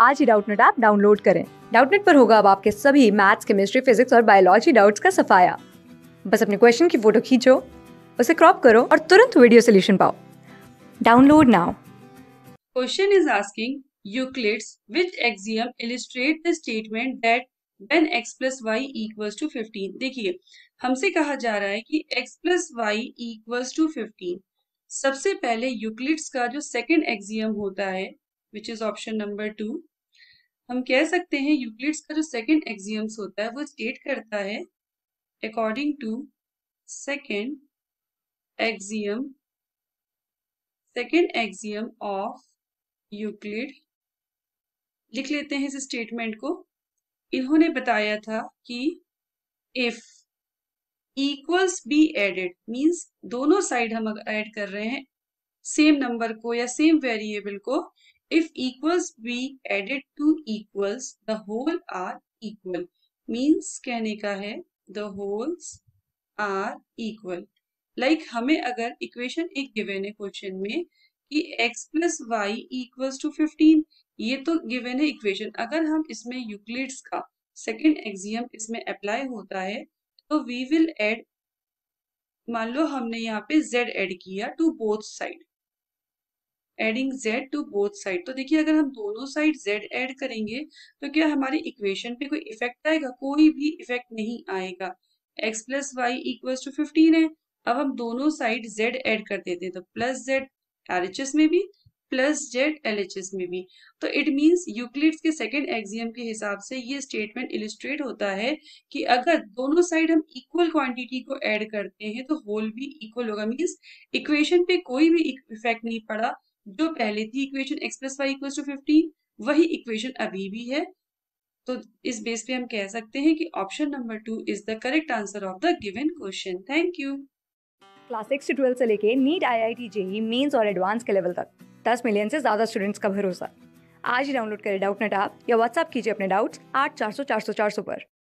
आज ही Doubtnet app download करें डाउटनेट पर होगा अब आपके सभी मैथ्स केमिस्ट्री फिजिक्स और बायोलॉजी डाउट्स का सफाया बस अपने क्वेश्चन की फोटो खींचो उसे क्रॉप करो और तुरंत वीडियो सोल्यूशन पाओ download now question is asking Euclid's which axiom illustrate the statement that when x plus y equals to 15 देखिए हमसे कहा जा रहा है कि x plus y equals to 15 सबसे पहले यूक्लिड्स का जो सेकंड एक्सियम होता है which is option number two हम कह सकते हैं यूक्लिड्स का जो सेकंड एक्सियम्स होता है वो स्टेट करता है according to second axiom second axiom of Euclid लिख लेते हैं इस स्टेटमेंट को इन्होंने बताया था कि if equals be added means दोनों साइड हम ऐड कर रहे हैं सेम नंबर को या सेम वेरिएबल को If equals be added to equals, the whole are equal. Means कहने का है the wholes are equal like हमें अगर इक्वेशन एक गिवेन है क्वेश्चन में कि x plus y equals to fifteen ये तो गिवेन है इक्वेशन अगर हम इसमें यूक्लिड्स का सेकेंड एक्सियम इसमें अप्लाई होता है तो वी विल एड मान लो हमने यहाँ पे z ऐड किया to both side adding z to both side तो देखिए अगर हम दोनों साइड z ऐड करेंगे तो क्या हमारे इक्वेशन पे कोई इफेक्ट आएगा कोई भी इफेक्ट नहीं आएगा x plus y equal to fifteen है अब हम दोनों साइड z ऐड कर देते हैं तो प्लस जेड आर में भी प्लस जेड एल में भी तो इट मीन्स यूक्लिड्स के सेकेंड एग्जियम के हिसाब से ये स्टेटमेंट इलिस्ट्रेट होता है कि अगर दोनों साइड हम इक्वल क्वांटिटी को ऐड करते हैं तो होल भी इक्वल होगा मीन्स इक्वेशन पे कोई भी इफेक्ट नहीं पड़ा जो पहले थी equation x plus y equal to fifteen वही इक्वेशन अभी भी है तो इस बेस पे हम कह सकते हैं कि option number two is the correct answer of the given question thank you class six से ट्वेल्थ से लेके NEET I I T JEE mains और एडवांस के लेवल तक दस मिलियन से ज्यादा स्टूडेंट्स का भरोसा आज ही डाउनलोड करें डाउट नेट आप या व्हाट्सअप कीजिए अपने डाउट्स आठ चार सौ चार सौ चार सौ पर